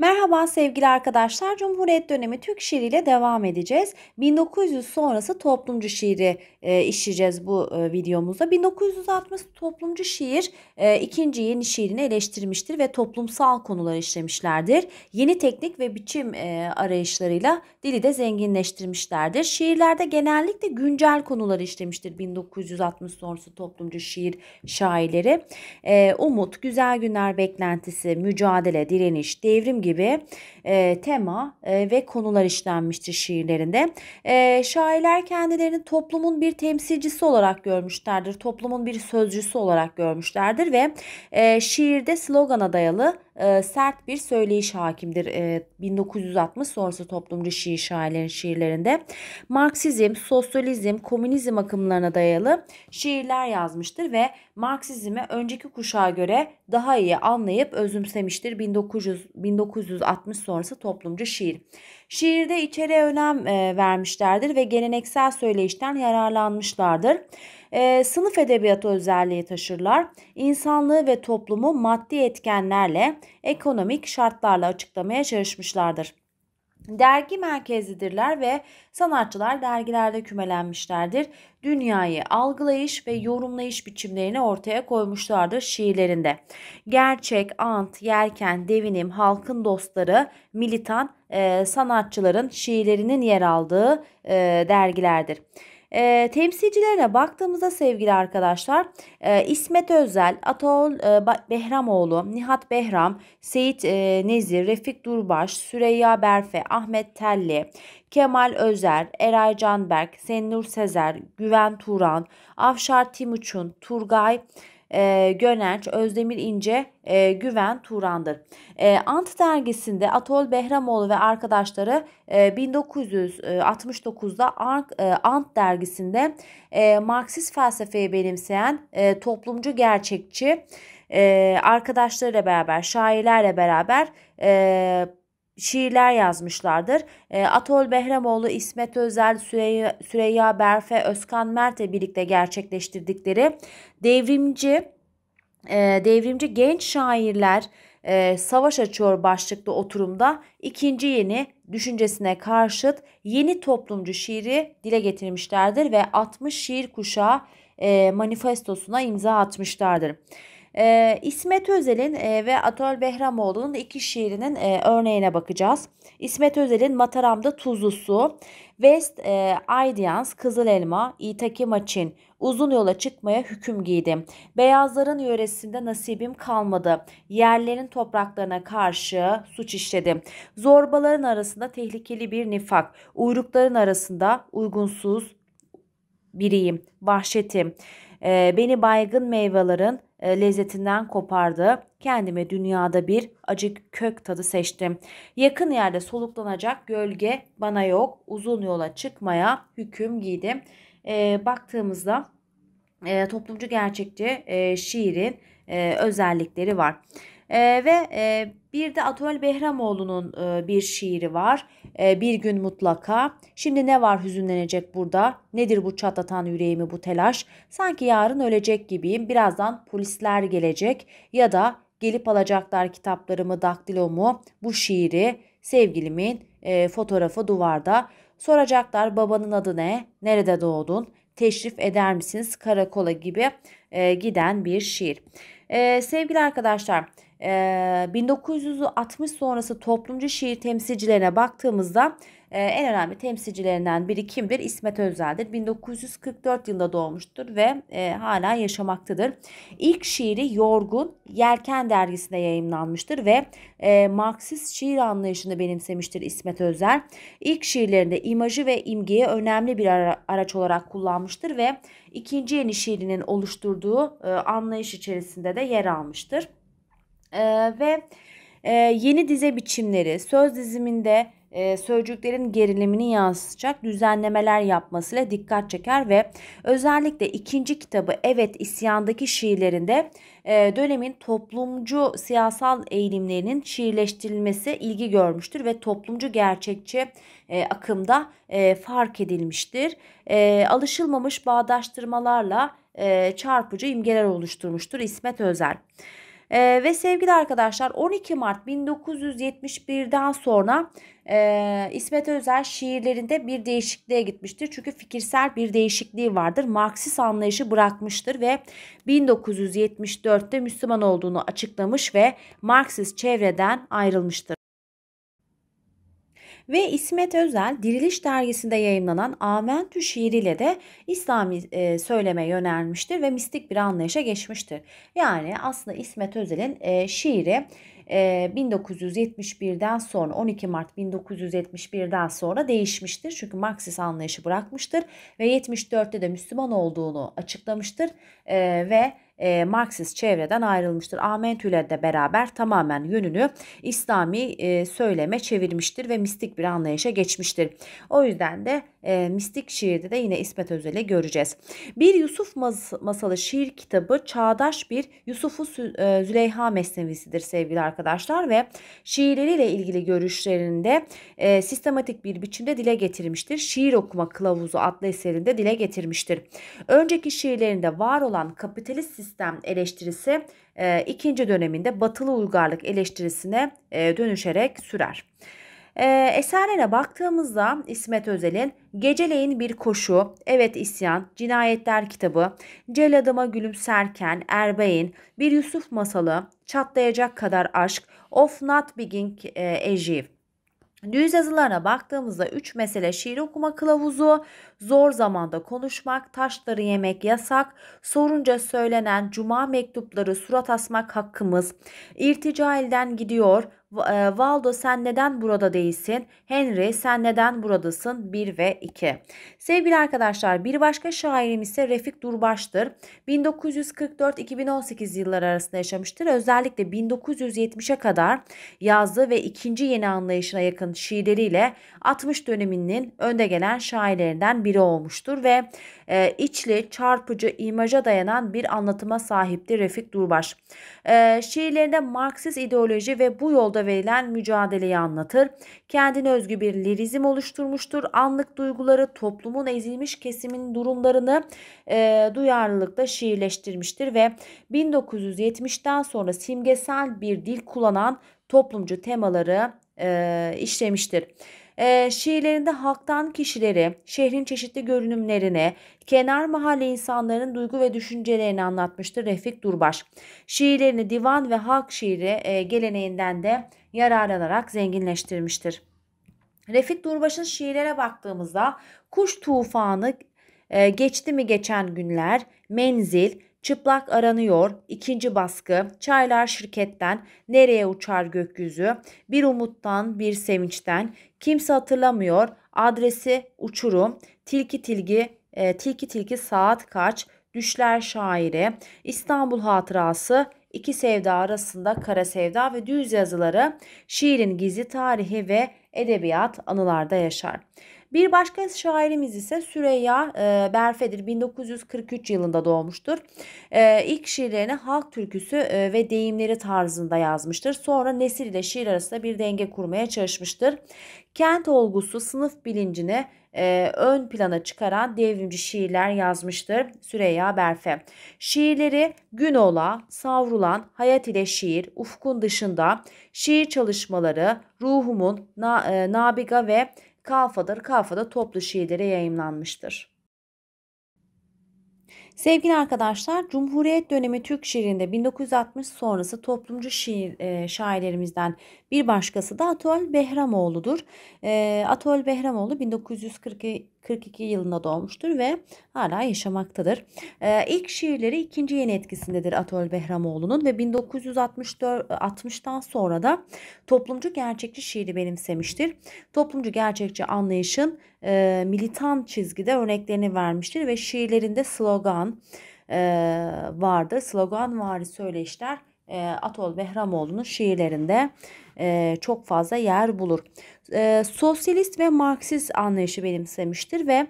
Merhaba sevgili arkadaşlar. Cumhuriyet dönemi Türk şiiriyle devam edeceğiz. 1900 sonrası toplumcu şiiri e, işleyeceğiz bu e, videomuzda. 1960 toplumcu şiir e, ikinci yeni şiirini eleştirmiştir ve toplumsal konular işlemişlerdir. Yeni teknik ve biçim e, arayışlarıyla dili de zenginleştirmişlerdir. Şiirlerde genellikle güncel konular işlemiştir 1960 sonrası toplumcu şiir şairleri. E, umut, güzel günler beklentisi, mücadele, direniş, devrim gibi gibi e, tema e, ve konular işlenmiştir şiirlerinde. E, şairler kendilerini toplumun bir temsilcisi olarak görmüşlerdir. Toplumun bir sözcüsü olarak görmüşlerdir ve e, şiirde slogana dayalı e, sert bir söyleyiş hakimdir. E, 1960 sonrası toplumcu Şii şairlerin şiirlerinde. Marksizm, sosyalizm, komünizm akımlarına dayalı şiirler yazmıştır ve Marksizmi önceki kuşağa göre daha iyi anlayıp özümsemiştir 1900, 1960 sonrası toplumcu şiir. Şiirde içeriğe önem e, vermişlerdir ve geleneksel söyleyişten yararlanmışlardır. E, sınıf edebiyatı özelliği taşırlar. İnsanlığı ve toplumu maddi etkenlerle, ekonomik şartlarla açıklamaya çalışmışlardır. Dergi merkezlidirler ve sanatçılar dergilerde kümelenmişlerdir. Dünyayı algılayış ve yorumlayış biçimlerini ortaya koymuşlardır şiirlerinde. Gerçek, ant, Yerken, devinim, halkın dostları, militan e, sanatçıların şiirlerinin yer aldığı e, dergilerdir. E, temsilcilerine baktığımızda sevgili arkadaşlar e, İsmet Özel, Atol e, Behramoğlu, Nihat Behram, Seyit e, Nezir, Refik Durbaş, Süreyya Berfe, Ahmet Telli, Kemal Özer, Eray Canberk, Sennur Sezer, Güven Turan, Avşar Timuçin, Turgay e, Gönenç, Özdemir İnce, e, Güven Turan'dır. E, Ant dergisinde Atol Behramoğlu ve arkadaşları e, 1969'da Ark, e, Ant dergisinde e, Marksist felsefeyi benimseyen e, toplumcu gerçekçi e, arkadaşlarıyla beraber, şairlerle beraber e, şiirler yazmışlardır. E, Atol Behramoğlu, İsmet Özel, Süreyya, Süreyya Berfe, Özkan Mert'e birlikte gerçekleştirdikleri devrimci e, devrimci genç şairler e, savaş açıyor başlıklı oturumda ikinci yeni düşüncesine karşıt yeni toplumcu şiiri dile getirmişlerdir ve 60 şiir kuşağı e, manifestosuna imza atmışlardır. E, İsmet Özel'in e, ve Atol Behramoğlu'nun iki şiirinin e, örneğine bakacağız. İsmet Özel'in Mataram'da Tuzlu Su, West e, Aydiyans, Kızıl Elma, İtaki Maçin, Uzun yola çıkmaya hüküm giydim. Beyazların yöresinde nasibim kalmadı. Yerlerin topraklarına karşı suç işledim. Zorbaların arasında tehlikeli bir nifak. Uyrukların arasında uygunsuz biriyim. Vahşetim. E, beni baygın meyvelerin e, lezzetinden kopardı. Kendime dünyada bir acık kök tadı seçtim. Yakın yerde soluklanacak gölge bana yok. Uzun yola çıkmaya hüküm giydim. E, baktığımızda e, toplumcu gerçekçi e, şiirin e, özellikleri var. E, ve e, bir de Atuel Behramoğlu'nun e, bir şiiri var. E, bir gün mutlaka. Şimdi ne var hüzünlenecek burada? Nedir bu çatlatan yüreğimi bu telaş? Sanki yarın ölecek gibiyim. Birazdan polisler gelecek ya da gelip alacaklar kitaplarımı, daktilomu, bu şiiri, sevgilimin e, fotoğrafı duvarda. Soracaklar babanın adı ne? Nerede doğdun? Teşrif eder misiniz? Karakola gibi e, giden bir şiir. E, sevgili arkadaşlar 1960 sonrası toplumcu şiir temsilcilerine baktığımızda en önemli temsilcilerinden biri kimdir? İsmet Özel'dir. 1944 yılında doğmuştur ve hala yaşamaktadır. İlk şiiri Yorgun Yelken dergisinde yayınlanmıştır ve Marksist şiir anlayışını benimsemiştir İsmet Özel. İlk şiirlerinde imajı ve imgeyi önemli bir araç olarak kullanmıştır ve ikinci yeni şiirinin oluşturduğu anlayış içerisinde de yer almıştır. Ee, ve e, yeni dize biçimleri söz diziminde e, sözcüklerin gerilimini yansıtacak düzenlemeler yapmasıyla dikkat çeker ve özellikle ikinci kitabı Evet İsyan'daki şiirlerinde e, dönemin toplumcu siyasal eğilimlerinin şiirleştirilmesi ilgi görmüştür ve toplumcu gerçekçi e, akımda e, fark edilmiştir. E, alışılmamış bağdaştırmalarla e, çarpıcı imgeler oluşturmuştur İsmet Özel. E, ve sevgili arkadaşlar 12 Mart 1971'den sonra e, İsmet Özel şiirlerinde bir değişikliğe gitmiştir. Çünkü fikirsel bir değişikliği vardır. Marksist anlayışı bırakmıştır ve 1974'te Müslüman olduğunu açıklamış ve Marksist çevreden ayrılmıştır. Ve İsmet Özel Diriliş dergisinde yayınlanan Amentü şiiriyle de İslami e, söyleme yönelmiştir ve mistik bir anlayışa geçmiştir. Yani aslında İsmet Özel'in e, şiiri e, 1971'den sonra 12 Mart 1971'den sonra değişmiştir. Çünkü Marksist anlayışı bırakmıştır ve 74'te de Müslüman olduğunu açıklamıştır e, ve e, Marksist çevreden ayrılmıştır. Amentüle de beraber tamamen yönünü İslami e, söyleme çevirmiştir ve mistik bir anlayışa geçmiştir. O yüzden de e, mistik şiirde de yine İsmet Özel'i göreceğiz. Bir Yusuf mas- masalı şiir kitabı çağdaş bir Yusuf'u e, Züleyha mesnevisidir sevgili arkadaşlar ve şiirleriyle ilgili görüşlerinde e, sistematik bir biçimde dile getirmiştir. Şiir okuma kılavuzu adlı eserinde dile getirmiştir. Önceki şiirlerinde var olan kapitalist sistem sistem eleştirisi e, ikinci döneminde batılı uygarlık eleştirisine e, dönüşerek sürer. E, eserlere baktığımızda İsmet Özel'in Geceleyin Bir Koşu, Evet İsyan, Cinayetler Kitabı, Celladıma Gülümserken, Erbeyin, Bir Yusuf Masalı, Çatlayacak Kadar Aşk, Of Not Begin e, Ejiv, Düz yazılarına baktığımızda 3 mesele şiir okuma kılavuzu, zor zamanda konuşmak, taşları yemek yasak, sorunca söylenen cuma mektupları surat asmak hakkımız, irtica elden gidiyor, e, Valdo sen neden burada değilsin? Henry sen neden buradasın? 1 ve 2. Sevgili arkadaşlar bir başka şairim ise Refik Durbaş'tır. 1944-2018 yılları arasında yaşamıştır. Özellikle 1970'e kadar yazdığı ve ikinci yeni anlayışına yakın şiirleriyle 60 döneminin önde gelen şairlerinden biri olmuştur ve e, içli, çarpıcı, imaja dayanan bir anlatıma sahipti Refik Durbaş. E, şiirlerinde Marksist ideoloji ve bu yolda verilen mücadeleyi anlatır. Kendine özgü bir lirizm oluşturmuştur. Anlık duyguları toplumun ezilmiş kesimin durumlarını e, duyarlılıkla şiirleştirmiştir ve 1970'ten sonra simgesel bir dil kullanan toplumcu temaları e, işlemiştir. E, şiirlerinde halktan kişileri, şehrin çeşitli görünümlerine, kenar mahalle insanların duygu ve düşüncelerini anlatmıştır Refik Durbaş. Şiirlerini divan ve halk şiiri e, geleneğinden de yararlanarak zenginleştirmiştir. Refik Durbaş'ın şiirlere baktığımızda Kuş Tufanı, e, Geçti mi geçen günler, Menzil, Çıplak aranıyor, İkinci baskı, çaylar şirketten, nereye uçar gökyüzü, bir umuttan, bir sevinçten, kimse hatırlamıyor, adresi uçurum, tilki tilki, e, tilki tilki saat kaç, düşler şairi, İstanbul hatırası, İki sevda arasında kara sevda ve düz yazıları şiirin gizli tarihi ve edebiyat anılarda yaşar. Bir başka şairimiz ise Süreyya e, Berfe'dir. 1943 yılında doğmuştur. E, ilk şiirlerini halk türküsü e, ve deyimleri tarzında yazmıştır. Sonra nesil ile şiir arasında bir denge kurmaya çalışmıştır. Kent olgusu sınıf bilincini e, ön plana çıkaran devrimci şiirler yazmıştır Süreyya Berfe. Şiirleri Gün Ola, Savrulan, Hayat ile Şiir, Ufkun Dışında, Şiir Çalışmaları, Ruhumun, na, e, Nabiga ve Kafa'dır. Kafa'da toplu şiirlere yayımlanmıştır. Sevgili arkadaşlar, Cumhuriyet dönemi Türk şiirinde 1960 sonrası toplumcu şiir e, şairlerimizden bir başkası da Atol Behramoğlu'dur. E, ee, Atol Behramoğlu 1942 yılında doğmuştur ve hala yaşamaktadır. E, ilk şiirleri ikinci yeni etkisindedir Atol Behramoğlu'nun ve 1960'dan sonra da toplumcu gerçekçi şiiri benimsemiştir. Toplumcu gerçekçi anlayışın e, militan çizgide örneklerini vermiştir ve şiirlerinde slogan, e, vardır. Slogan vari söyleşler e, Atol Behramoğlu'nun şiirlerinde e, çok fazla yer bulur. E, sosyalist ve Marksist anlayışı benimsemiştir ve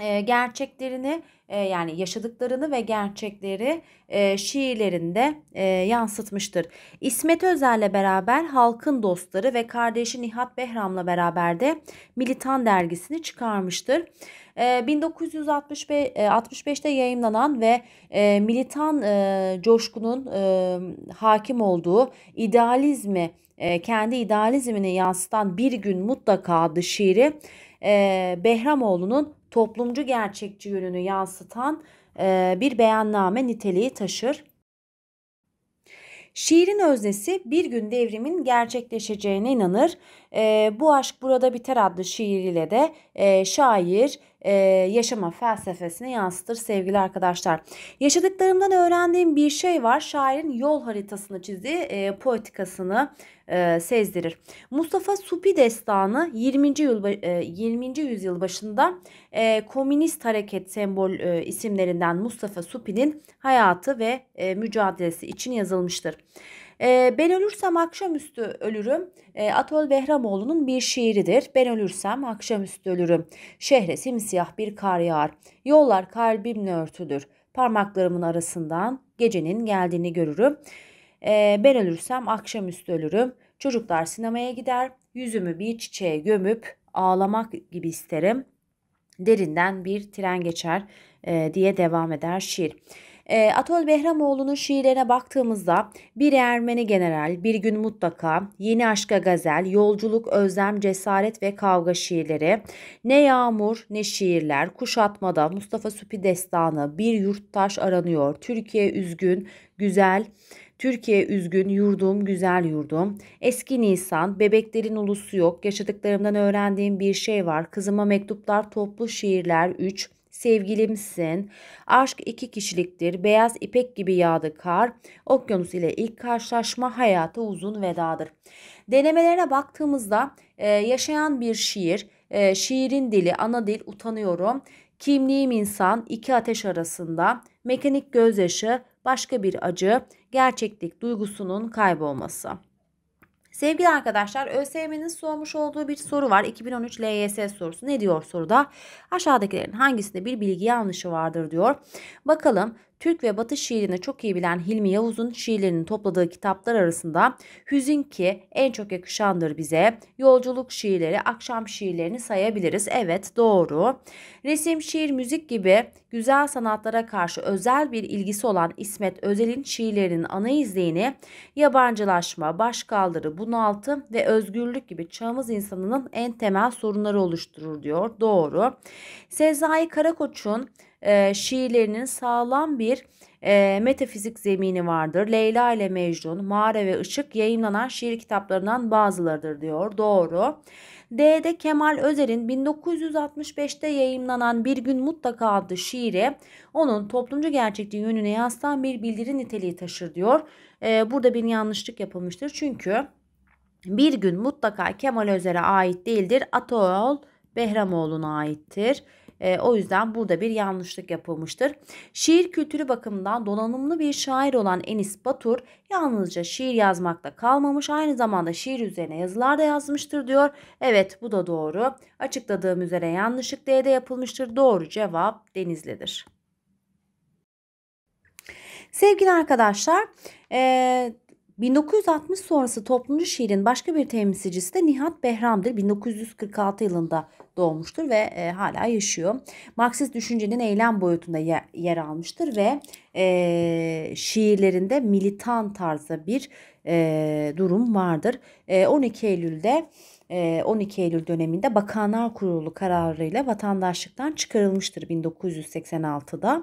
e, gerçeklerini yani yaşadıklarını ve gerçekleri şiirlerinde yansıtmıştır. İsmet Özel'le beraber halkın dostları ve kardeşi Nihat Behram'la beraber de Militan dergisini çıkarmıştır. 1965'te yayınlanan ve militan coşkunun hakim olduğu idealizmi kendi idealizmini yansıtan bir gün mutlaka adı şiiri Behramoğlu'nun toplumcu gerçekçi yönünü yansıtan e, bir beyanname niteliği taşır. Şiirin öznesi bir gün devrimin gerçekleşeceğine inanır. E, Bu aşk burada biter adlı şiiriyle de e, şair e, yaşama felsefesini yansıtır sevgili arkadaşlar. Yaşadıklarımdan öğrendiğim bir şey var. Şairin yol haritasını çizdiği e, poetikasını e, sezdirir. Mustafa Supi destanı 20. Yıl, e, 20. yüzyıl başında e, Komünist Hareket sembol e, isimlerinden Mustafa Supi'nin hayatı ve e, mücadelesi için yazılmıştır. E, ben ölürsem akşamüstü ölürüm. E, Atol Behramoğlu'nun bir şiiridir. Ben ölürsem akşamüstü ölürüm. Şehre simsiyah bir kar yağar. Yollar kalbimle örtüdür. Parmaklarımın arasından gecenin geldiğini görürüm. E, ben ölürsem akşamüstü ölürüm. Çocuklar sinemaya gider. Yüzümü bir çiçeğe gömüp ağlamak gibi isterim. Derinden bir tren geçer e, diye devam eder şiir. E, Atol Behramoğlu'nun şiirlerine baktığımızda Bir Ermeni General, Bir Gün Mutlaka, Yeni Aşka Gazel, Yolculuk, Özlem, Cesaret ve Kavga şiirleri, Ne Yağmur Ne Şiirler, Kuşatmada, Mustafa Supi Destanı, Bir Yurttaş Aranıyor, Türkiye Üzgün, Güzel, Güzel, Türkiye üzgün, yurdum güzel yurdum. Eski Nisan, bebeklerin ulusu yok, yaşadıklarımdan öğrendiğim bir şey var. Kızıma mektuplar, toplu şiirler 3, sevgilimsin. Aşk iki kişiliktir, beyaz ipek gibi yağdı kar. Okyanus ile ilk karşılaşma hayata uzun vedadır. Denemelerine baktığımızda e, yaşayan bir şiir, e, şiirin dili, ana dil utanıyorum. Kimliğim insan, iki ateş arasında, mekanik gözyaşı, başka bir acı, gerçeklik duygusunun kaybolması. Sevgili arkadaşlar ÖSYM'nin sormuş olduğu bir soru var. 2013 LYS sorusu. Ne diyor soruda? Aşağıdakilerin hangisinde bir bilgi yanlışı vardır diyor. Bakalım Türk ve Batı şiirini çok iyi bilen Hilmi Yavuz'un şiirlerini topladığı kitaplar arasında Hüzün ki en çok yakışandır bize. Yolculuk şiirleri, akşam şiirlerini sayabiliriz. Evet doğru. Resim, şiir, müzik gibi güzel sanatlara karşı özel bir ilgisi olan İsmet Özel'in şiirlerinin ana izleyini yabancılaşma, başkaldırı, bunaltı ve özgürlük gibi çağımız insanının en temel sorunları oluşturur diyor. Doğru. Sezai Karakoç'un e, şiirlerinin sağlam bir e, metafizik zemini vardır. Leyla ile Mecnun, Mağara ve Işık yayınlanan şiir kitaplarından bazılarıdır diyor. Doğru. D'de Kemal Özer'in 1965'te yayımlanan Bir Gün Mutlaka adlı şiiri onun toplumcu gerçekliği yönüne yansıtan bir bildiri niteliği taşır diyor. Ee, burada bir yanlışlık yapılmıştır. Çünkü bir gün mutlaka Kemal Özer'e ait değildir. Ataoğlu Behramoğlu'na aittir. E, o yüzden burada bir yanlışlık yapılmıştır. Şiir kültürü bakımından donanımlı bir şair olan Enis Batur yalnızca şiir yazmakta kalmamış aynı zamanda şiir üzerine yazılar da yazmıştır diyor. Evet bu da doğru. Açıkladığım üzere yanlışlık D'de yapılmıştır. Doğru cevap Denizli'dir. Sevgili arkadaşlar, e, 1960 sonrası toplumcu şiirin başka bir temsilcisi de Nihat Behram'dır. 1946 yılında doğmuştur ve e, hala yaşıyor. Marksist düşüncenin eylem boyutunda yer, yer almıştır ve e, şiirlerinde militan tarzda bir e, durum vardır. E, 12 Eylül'de 12 Eylül döneminde Bakanlar Kurulu kararıyla vatandaşlıktan çıkarılmıştır 1986'da.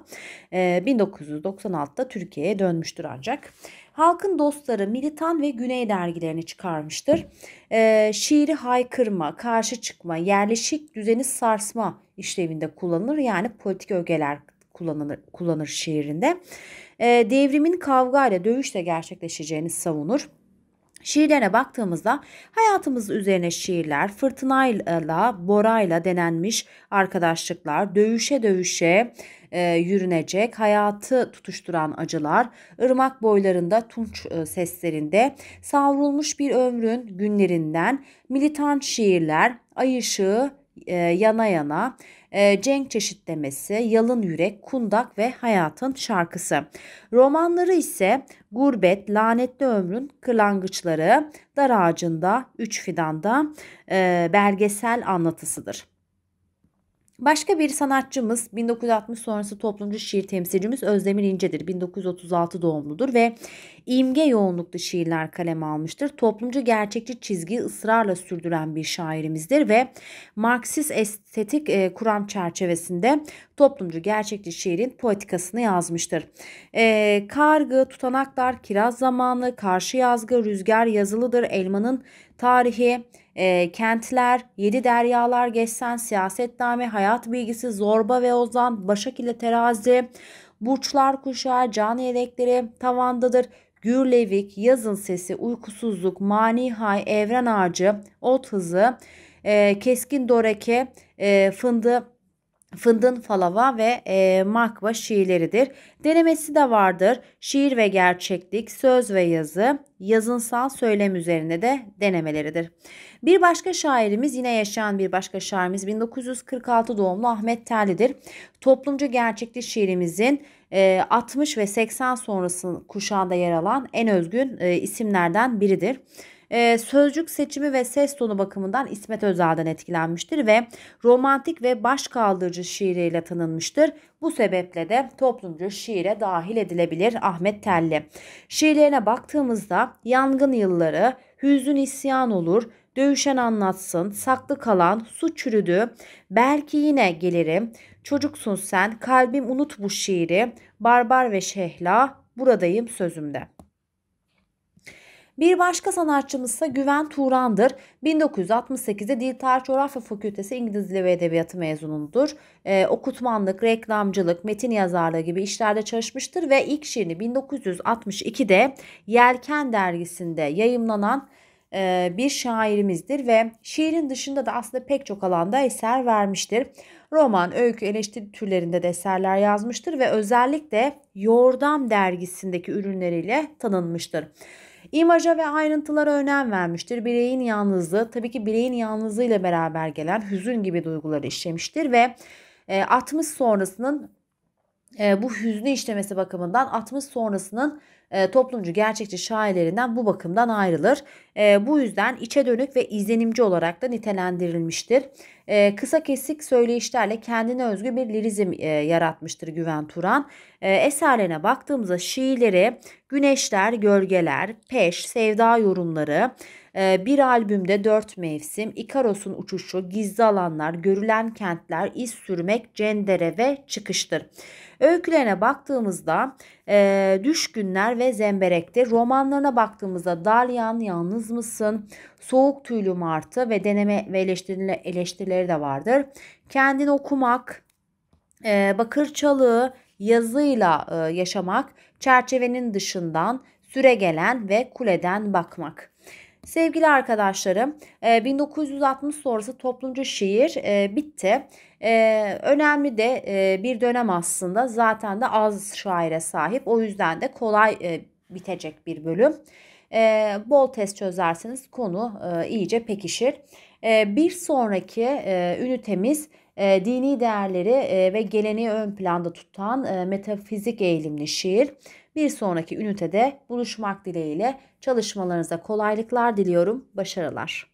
1996'da Türkiye'ye dönmüştür ancak. Halkın Dostları, Militan ve Güney dergilerini çıkarmıştır. E, şiiri haykırma, karşı çıkma, yerleşik düzeni sarsma işlevinde kullanılır. Yani politik ögeler kullanılır, kullanır şiirinde. devrimin kavga ile dövüşle gerçekleşeceğini savunur. Şiirlere baktığımızda hayatımız üzerine şiirler, fırtınayla, borayla denenmiş arkadaşlıklar, dövüşe dövüşe e, yürünecek, hayatı tutuşturan acılar, ırmak boylarında tunç e, seslerinde savrulmuş bir ömrün günlerinden militan şiirler, ay ışığı, e, yana yana, e, cenk çeşitlemesi, yalın yürek, kundak ve hayatın şarkısı. Romanları ise Gurbet, Lanetli Ömrün Kırlangıçları, Dar Ağacında, Üç Fidan'da e, belgesel anlatısıdır. Başka bir sanatçımız 1960 sonrası toplumcu şiir temsilcimiz Özdemir İnce'dir. 1936 doğumludur ve imge yoğunluklu şiirler kaleme almıştır. Toplumcu gerçekçi çizgiyi ısrarla sürdüren bir şairimizdir ve Marksist estetik e, kuram çerçevesinde toplumcu gerçekçi şiirin poetikasını yazmıştır. E, kargı, tutanaklar, kiraz zamanı, karşı yazgı, rüzgar yazılıdır, elmanın tarihi, e, kentler, yedi deryalar geçsen, siyasetname, hayat bilgisi, zorba ve ozan, başak ile terazi, burçlar kuşağı, can yelekleri tavandadır, gürlevik, yazın sesi, uykusuzluk, mani hay, evren ağacı, ot hızı, e, keskin doreke, e, fındı, Fındın Falava ve e, Makba şiirleridir. Denemesi de vardır. Şiir ve gerçeklik, söz ve yazı, yazınsal söylem üzerine de denemeleridir. Bir başka şairimiz yine yaşayan bir başka şairimiz 1946 doğumlu Ahmet Terli'dir. Toplumcu gerçeklik şiirimizin e, 60 ve 80 sonrası kuşağında yer alan en özgün e, isimlerden biridir e, sözcük seçimi ve ses tonu bakımından İsmet Özel'den etkilenmiştir ve romantik ve başkaldırıcı şiiriyle tanınmıştır. Bu sebeple de toplumcu şiire dahil edilebilir Ahmet Telli. Şiirlerine baktığımızda yangın yılları, hüzün isyan olur, dövüşen anlatsın, saklı kalan, su çürüdü, belki yine gelirim, çocuksun sen, kalbim unut bu şiiri, barbar ve şehla, buradayım sözümde. Bir başka sanatçımız ise Güven Turan'dır. 1968'de Dil Tarih Coğrafya Fakültesi İngiliz Dili ve Edebiyatı mezunudur. E, okutmanlık, reklamcılık, metin yazarlığı gibi işlerde çalışmıştır ve ilk şiirini 1962'de Yelken dergisinde yayımlanan e, bir şairimizdir ve şiirin dışında da aslında pek çok alanda eser vermiştir. Roman, öykü, eleştiri türlerinde de eserler yazmıştır ve özellikle Yordam dergisindeki ürünleriyle tanınmıştır. İmaja ve ayrıntılara önem vermiştir. Bireyin yalnızlığı tabii ki bireyin yalnızlığıyla beraber gelen hüzün gibi duyguları işlemiştir ve 60 e, sonrasının e, bu hüznü işlemesi bakımından 60 sonrasının e, toplumcu gerçekçi şairlerinden bu bakımdan ayrılır. E, bu yüzden içe dönük ve izlenimci olarak da nitelendirilmiştir. E, kısa kesik söyleyişlerle kendine özgü bir lirizm e, yaratmıştır Güven Turan. E, eserlerine baktığımızda şiirleri güneşler, gölgeler, peş, sevda yorumları, ee, bir albümde dört mevsim, İkaros'un uçuşu, gizli alanlar, görülen kentler, iz sürmek, cendere ve çıkıştır. Öykülerine baktığımızda e, günler ve Zemberek'te, romanlarına baktığımızda Dalyan, Yalnız Mısın, Soğuk Tüylü Martı ve deneme ve eleştirileri de vardır. Kendini okumak, e, Bakır Çalığı, yazıyla e, yaşamak, çerçevenin dışından, süre gelen ve kuleden bakmak. Sevgili arkadaşlarım 1960 e, sonrası toplumcu şiir e, bitti. E, önemli de bir dönem aslında zaten de az şaire sahip o yüzden de kolay bitecek bir bölüm. Bol test çözerseniz konu iyice pekişir. Bir sonraki ünitemiz dini değerleri ve geleneği ön planda tutan metafizik eğilimli şiir. Bir sonraki ünitede buluşmak dileğiyle Çalışmalarınıza kolaylıklar diliyorum. Başarılar.